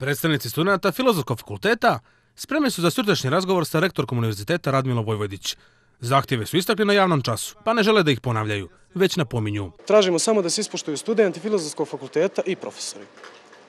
Predstavnici studenta Filozofskog fakulteta spremni su za srdečni razgovor sa rektorkom univerziteta Radmilo Vojvodić. Zahtjeve su istakli na javnom času, pa ne žele da ih ponavljaju, već napominju. Tražimo samo da se ispoštuju studenti Filozofskog fakulteta i profesori.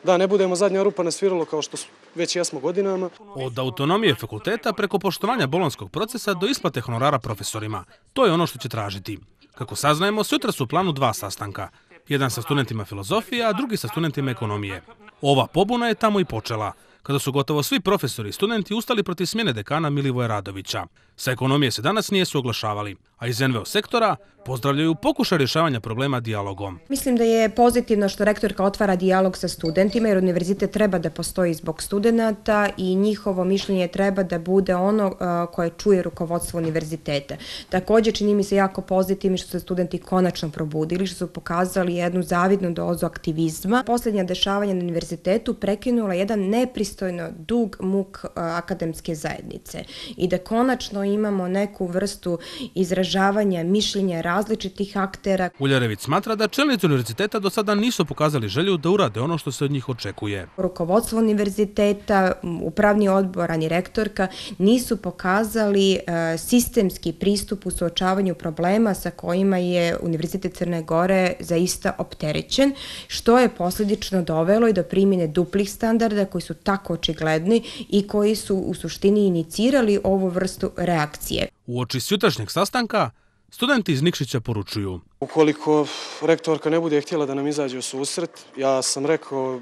Da, ne budemo zadnja rupa na sviralo kao što već jasmo godinama. Od autonomije fakulteta preko poštovanja bolonskog procesa do isplate honorara profesorima. To je ono što će tražiti. Kako saznajemo, sutra su u planu dva sastanka. Jedan sa studentima filozofije, a drugi sa studentima ekonomije. Ova pobuna je tamo i počela, kada su gotovo svi profesori i studenti ustali protiv smjene dekana Milivoja Radovića. Sa ekonomije se danas nije oglašavali a iz NVO sektora pozdravljaju pokuša rješavanja problema dialogom. Mislim da je pozitivno što rektorka otvara dialog sa studentima jer univerzitet treba da postoji zbog studenta i njihovo mišljenje treba da bude ono e, koje čuje rukovodstvo univerzitete. Također čini mi se jako pozitivno što su studenti konačno probudili, što su pokazali jednu zavidnu dozu aktivizma. Posljednja dešavanja na univerzitetu prekinula jedan nepristojno dug muk e, akademske zajednice i da konačno imamo neku vrstu izražavanja uvažavanja mišljenja različitih aktera. Uljarević smatra da čelnici univerziteta do sada nisu pokazali želju da urade ono što se od njih očekuje. Rukovodstvo univerziteta, upravni odbor, ani rektorka nisu pokazali e, sistemski pristup u suočavanju problema sa kojima je Univerzitet Crne Gore zaista opterećen, što je posljedično dovelo i do primjene duplih standarda koji su tako očigledni i koji su u suštini inicirali ovu vrstu reakcije. U oči sjutrašnjeg sastanka, studenti iz Nikšića poručuju. Ukoliko rektorka ne bude htjela da nam izađe u susret, ja sam rekao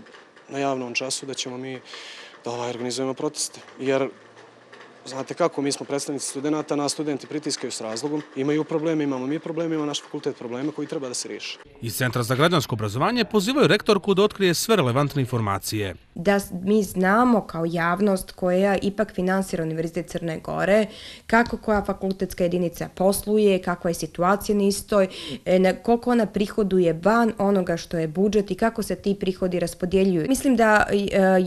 na javnom času da ćemo mi da ovaj organizujemo proteste. Jer, znate kako, mi smo predstavnici studenta, nas studenti pritiskaju s razlogom, imaju probleme, imamo mi probleme, ima naš fakultet probleme koji treba da se riješi. Iz Centra za građansko obrazovanje pozivaju rektorku da otkrije sve relevantne informacije. Da mi znamo kao javnost koja ipak finansira Univerzitet Crne Gore, kako koja fakultetska jedinica posluje, kako je situacija na istoj, e, koliko ona prihoduje van onoga što je budžet i kako se ti prihodi raspodjeljuju. Mislim da e,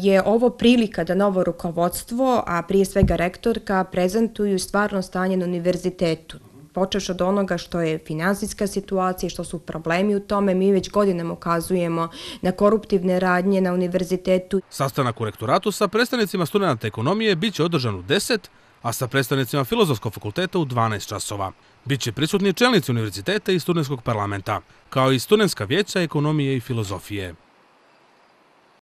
je ovo prilika da novo rukovodstvo, a prije svega rektorka, prezentuju stvarno stanje na univerzitetu počeš od onoga što je finansijska situacija i što su problemi u tome, mi već godinama ukazujemo na koruptivne radnje na univerzitetu. Sastanak u rektoratu sa predstavnicima studenta ekonomije bit će održan u 10, a sa predstavnicima filozofskog fakulteta u 12 časova. Biće prisutni čelnici univerziteta i studentskog parlamenta, kao i studentska vijeća ekonomije i filozofije.